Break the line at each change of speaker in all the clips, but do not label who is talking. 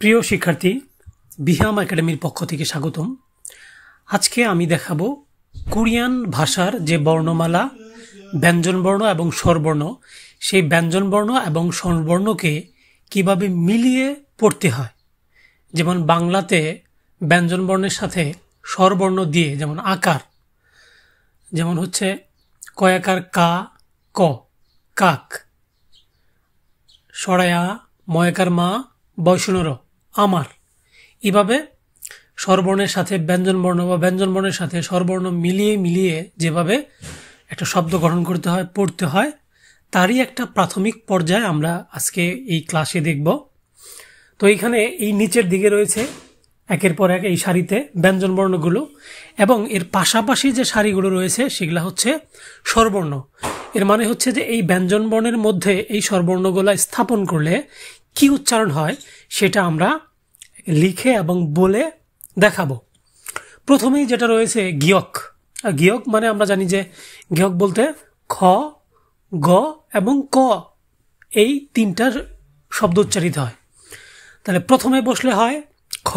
প্রিয় শিক্ষার্থী বিহাম একাডেমির পক্ষ থেকে স্বাগতম আজকে আমি দেখাবো কোরিয়ান ভাষার যে বর্ণমালা ব্যঞ্জনবর্ণ এবং স্বরবর্ণ সেই ব্যঞ্জনবর্ণ এবং স্বরবর্ণকে কিভাবে মিলিয়ে পড়তে হয় যেমন বাংলাতে ব্যঞ্জনবর্ণের সাথে স্বরবর্ণ দিয়ে যেমন আকার যেমন হচ্ছে কয়াকার কা ক কাক সরায়া ময়াকার মা বৈষ্ণর আমার এভাবে স্বরবর্ণের সাথে ব্যঞ্জনবর্ণ বা ব্যঞ্জনবর্ণের সাথে স্বরবর্ণ মিলিয়ে মিলিয়ে যেভাবে একটা শব্দ গঠন করতে হয় পড়তে হয় তারই একটা প্রাথমিক পর্যায়ে আমরা আজকে এই ক্লাসে দেখব তো এইখানে এই নিচের দিকে রয়েছে একের পর এক এই শাড়িতে ব্যঞ্জনবর্ণগুলো এবং এর পাশাপাশি যে শাড়িগুলো রয়েছে সেগুলো হচ্ছে স্বরবর্ণ এর মানে হচ্ছে যে এই ব্যঞ্জনবর্ণের মধ্যে এই স্বরবর্ণগুলো স্থাপন করলে কি উচ্চারণ হয় সেটা আমরা লিখে এবং বলে দেখাবো প্রথমেই যেটা রয়েছে গিয়ক গিয়ক মানে আমরা জানি যে গিয়ক বলতে খ গ এবং ক এই তিনটার শব্দ উচ্চারিত হয় তাহলে প্রথমে বসলে হয় খ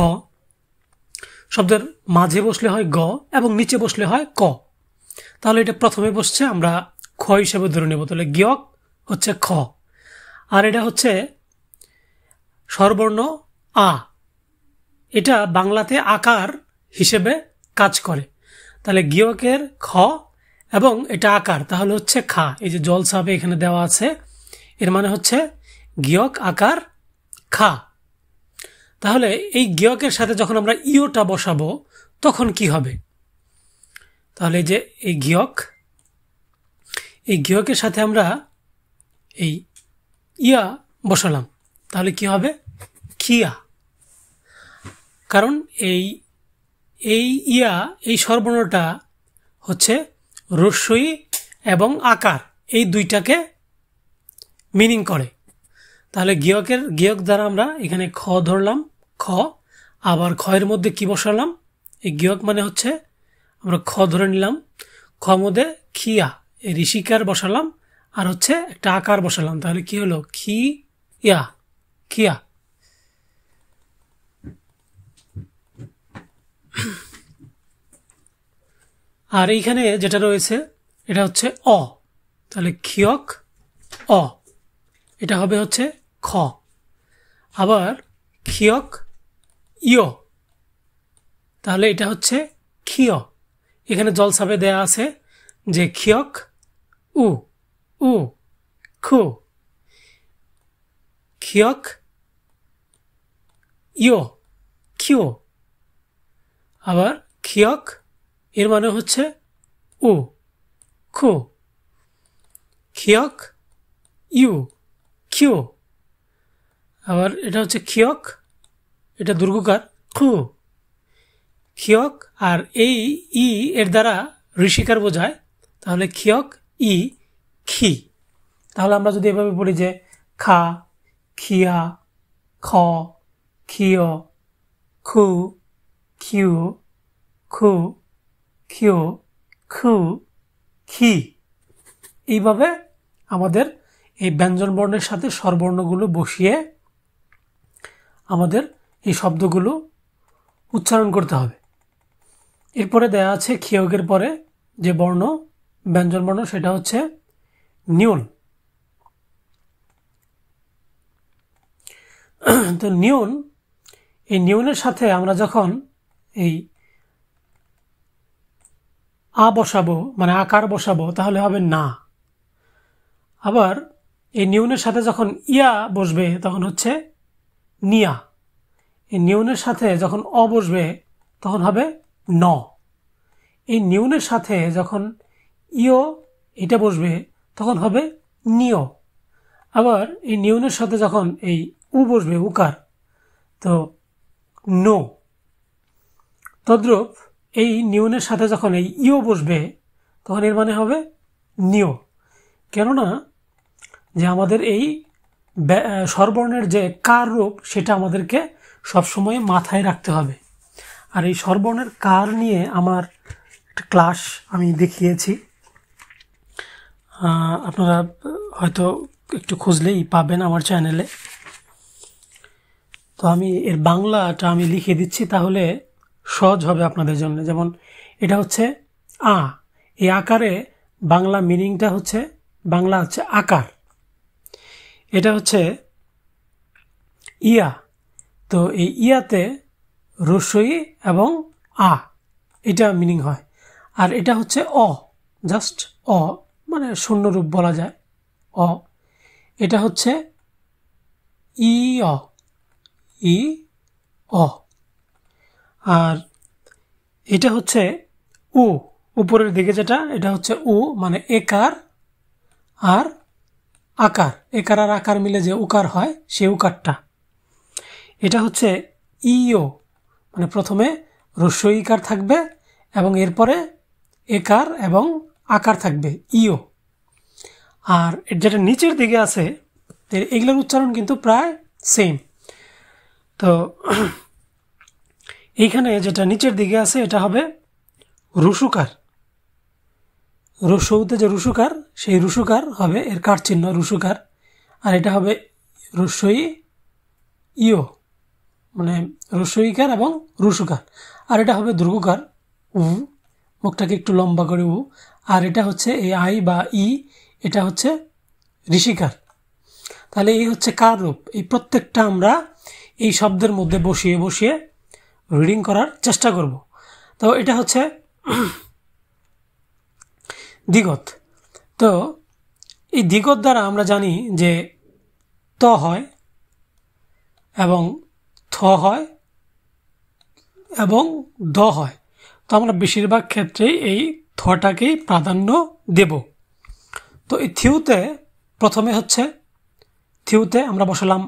শব্দের মাঝে বসলে হয় গ এবং নিচে বসলে হয় ক তাহলে এটা প্রথমে বসছে আমরা খ হিসেবে ধরে নেব তাহলে গিয়ক হচ্ছে খ আর এটা হচ্ছে স্বরবর্ণ আ এটা বাংলাতে আকার হিসেবে কাজ করে তাহলে গিয়কের খ এবং এটা আকার তাহলে হচ্ছে খা এই যে জল সাপে এখানে দেওয়া আছে এর মানে হচ্ছে গিয়ক আকার খা তাহলে এই গিয়কের সাথে যখন আমরা ইওটা বসাবো তখন কি হবে তাহলে যে এই গিয়ক এই গিয়কের সাথে আমরা এই ইয়া বসালাম তাহলে কি হবে খিয়া কারণ এই এই ইয়া এই সর্বর্ণটা হচ্ছে রস্যই এবং আকার এই দুইটাকে মিনিং করে তাহলে গিয়কের গিয়ক দ্বারা আমরা এখানে খ ধরলাম খ আবার খয়ের মধ্যে কি বসালাম এই গিয়ক মানে হচ্ছে আমরা খ ধরে নিলাম খ মধ্যে খিয়া এই ঋষিকার বসালাম আর হচ্ছে একটা আকার বসালাম তাহলে কি হলো খি ইয়া Kia. আর এইখানে যেটা রয়েছে এটা হচ্ছে অ তাহলে ক্ষিয়ক অ এটা হবে হচ্ছে খ আবার ক্ষিয়ক ইয় তাহলে এটা হচ্ছে ক্ষিয় এখানে জলসাপে দেয়া আছে যে ক্ষিয়ক উ উ খু 기억, ইও কিও আবার কিয়ক এর মানে হচ্ছে ও খো খিয়ক ইউ কিও আবার এটা হচ্ছে খিয়ক এটা দুর্গকার খু খিয়ক আর এই ই এর দ্বারা ঋষিকার বোঝায় তাহলে খিয়ক ই খি তাহলে আমরা যদি এভাবে বলি যে খা 키아, 커, 키어, 쿠, 키우, 쿠, 키우, 쿠, 키 এইভাবে আমাদের এই ব্যঞ্জন বর্ণের সাথে স্বরবর্ণগুলো বসিয়ে আমাদের এই শব্দগুলো উচ্চারণ করতে হবে এরপরে দেয়া আছে খিয়গের পরে যে বর্ণ ব্যঞ্জন বর্ণ সেটা হচ্ছে নিউল তো নিউন এই নিউনের সাথে আমরা যখন এই আ বসাবো মানে আকার বসাবো তাহলে হবে না আবার এই নিউনের সাথে যখন ইয়া বসবে তখন হচ্ছে নিয়া এই নিউনের সাথে যখন অ বসবে তখন হবে ন এই নিউনের সাথে যখন ইও এটা বসবে তখন হবে নিয় আবার এই নিউনের সাথে যখন এই উ বসবে উকার তো নো তদ্রূপ এই নিয়নের সাথে যখন এই ইও বসবে তখন এর মানে হবে নিও কেননা যে আমাদের এই স্বরবর্ণের যে কার রূপ সেটা আমাদেরকে সবসময় মাথায় রাখতে হবে আর এই স্বরবর্ণের কার নিয়ে আমার একটা ক্লাস আমি দেখিয়েছি আপনারা হয়তো একটু খুঁজলেই পাবেন আমার চ্যানেলে তো আমি এর বাংলাটা আমি লিখে দিচ্ছি তাহলে সহজ হবে আপনাদের জন্য যেমন এটা হচ্ছে আ এই আকারে বাংলা মিনিংটা হচ্ছে বাংলা হচ্ছে আকার এটা হচ্ছে ইয়া তো এই ইয়াতে রসই এবং আ এটা মিনিং হয় আর এটা হচ্ছে অ জাস্ট অ মানে শূন্যরূপ বলা যায় অ এটা হচ্ছে ই অ ই অ আর এটা হচ্ছে ও উপরের দিকে যেটা এটা হচ্ছে ও মানে একার আর আকার একার আর আকার মিলে যে উকার হয় সে উকারটা এটা হচ্ছে ইও মানে প্রথমে রস্য কার থাকবে এবং এরপরে একার এবং আকার থাকবে ইও আর যেটা নিচের দিকে আছে এগুলোর উচ্চারণ কিন্তু প্রায় সেম তো এইখানে যেটা নিচের দিকে আছে এটা হবে রুসুকার রসৌতে যে রুসুকার সেই রুসুকার হবে এর কার চিহ্ন রুসুকার আর এটা হবে রসই ইও মানে রসইকার এবং রুসুকার আর এটা হবে দুর্গকার উ মুখটাকে একটু লম্বা করে উ আর এটা হচ্ছে এ আই বা ই এটা হচ্ছে ঋষিকার তাহলে এই হচ্ছে কার রূপ এই প্রত্যেকটা আমরা এই শব্দের মধ্যে বসিয়ে বসিয়ে রিডিং করার চেষ্টা করব তো এটা হচ্ছে দিগত তো এই দিগত দ্বারা আমরা জানি যে ত হয় এবং থ হয় এবং দ হয় তো আমরা বেশিরভাগ ক্ষেত্রেই এই থটাকেই প্রাধান্য দেব তো এই থিউতে প্রথমে হচ্ছে থিউতে আমরা বসালাম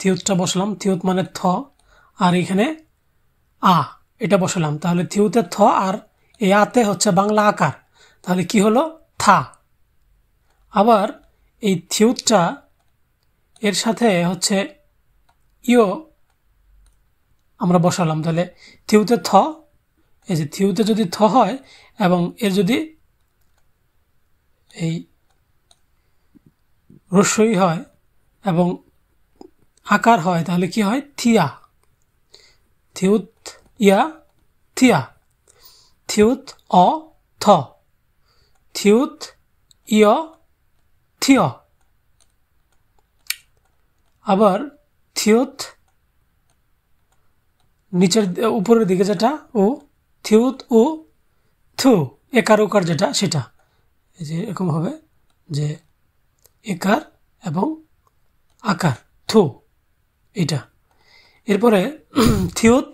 থিউতটা বসালাম থিউত মানে থ আর এখানে আ এটা বসালাম তাহলে থিউতে থ আর এ আতে হচ্ছে বাংলা আকার তাহলে কি হলো থা আবার এই থিউতটা এর সাথে হচ্ছে ইও আমরা বসালাম তাহলে থিউতে থ এই যে থিউতে যদি থ হয় এবং এর যদি এই রস্যই হয় এবং আকার হয় তাহলে কি হয় থিয়া থিউত ইয়া থিয়া থিউত অ থ থিউত ইয় থিয় আবার থিউত নিচের উপরের দিকে যেটা ও থিউত ও থু একার ওকার যেটা সেটা এই যে এরকম হবে যে একার এবং আকার থু এটা এরপরে থিওত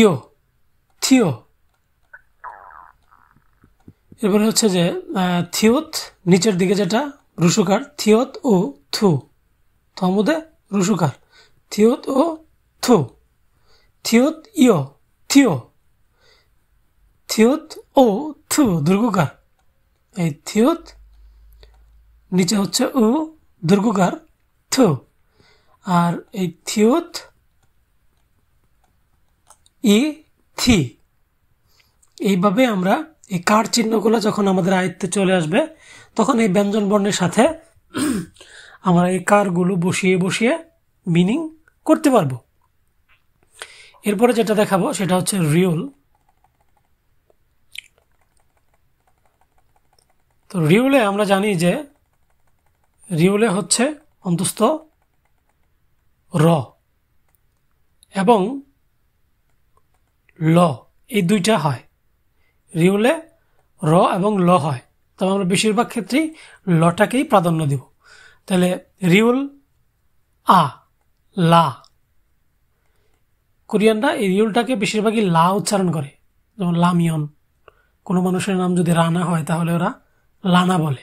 ইও থিও এরপরে হচ্ছে যে থিওত নিচের দিকে যেটা রুসুকার থিওত ও থু থমুদে রুসুকার থিওত ও থু থিওত ইয় থিও থিওত ও থু দুর্গকার এই থিওত নিচে হচ্ছে ও দুর্গকার থো আর এই থিওথ ই থি এইভাবে আমরা এই কার চিহ্নগুলো যখন আমাদের আয়ত্তে চলে আসবে তখন এই ব্যঞ্জন বর্ণের সাথে আমরা এই কারগুলো বসিয়ে বসিয়ে মিনিং করতে পারবো এরপরে যেটা দেখাবো সেটা হচ্ছে রিউল তো রিউলে আমরা জানি যে রিউলে হচ্ছে অন্তস্থ র এবং ল এই দুইটা হয় রি হলে র এবং ল হয় তবে আমরা বেশিরভাগ ক্ষেত্রেই লটাকেই প্রাধান্য দিব তাহলে রিউল আ লা কোরিয়ানরা এই রিউলটাকে বেশিরভাগই লা উচ্চারণ করে যেমন লামিয়ন কোনো মানুষের নাম যদি রানা হয় তাহলে ওরা লানা বলে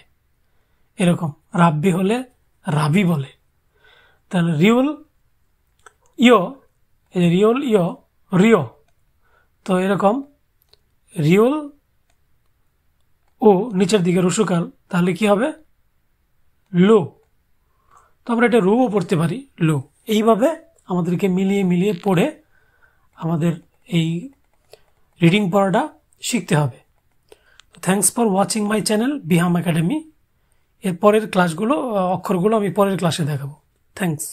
এরকম রাব্বি হলে রাবি বলে তাহলে রিয়ল ইও এই রিয়ল ইও রিয় তো এই রকম রিয়ল ও নিচের দিকে ঋষুকাল তাহলে কি হবে লো তারপর এটা রু ও পড়তে পারি লো এই ভাবে আমাদেরকে মিলিয়ে মিলিয়ে পড়ে আমাদের এই রিডিং পড়াটা শিখতে হবে thanks for watching my channel বিহাম একাডেমি এর পরের ক্লাসগুলো অক্ষরগুলো আমি পরের ক্লাসে দেখাবো থ্যাংকস